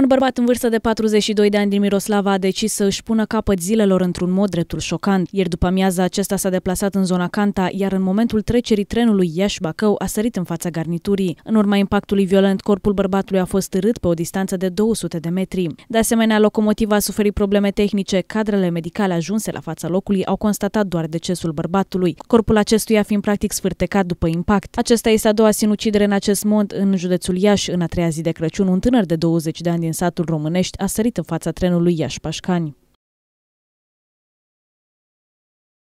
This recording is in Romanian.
Un bărbat în vârstă de 42 de ani din Miroslava a decis să își pună capăt zilelor într-un mod dreptul șocant. Ieri după amiaza acesta s-a deplasat în zona Canta, iar în momentul trecerii trenului Iași-Bacău a sărit în fața garniturii. În urma impactului violent, corpul bărbatului a fost târât pe o distanță de 200 de metri. De asemenea, locomotiva a suferit probleme tehnice. Cadrele medicale ajunse la fața locului au constatat doar decesul bărbatului, corpul acestuia fiind practic sfârtecat după impact. Acesta este a doua sinucidere în acest mod în județul Iași. În a treia zi de Crăciun, un tânăr de 20 de ani din satul românești a sărit în fața trenului Iași-Pașcani.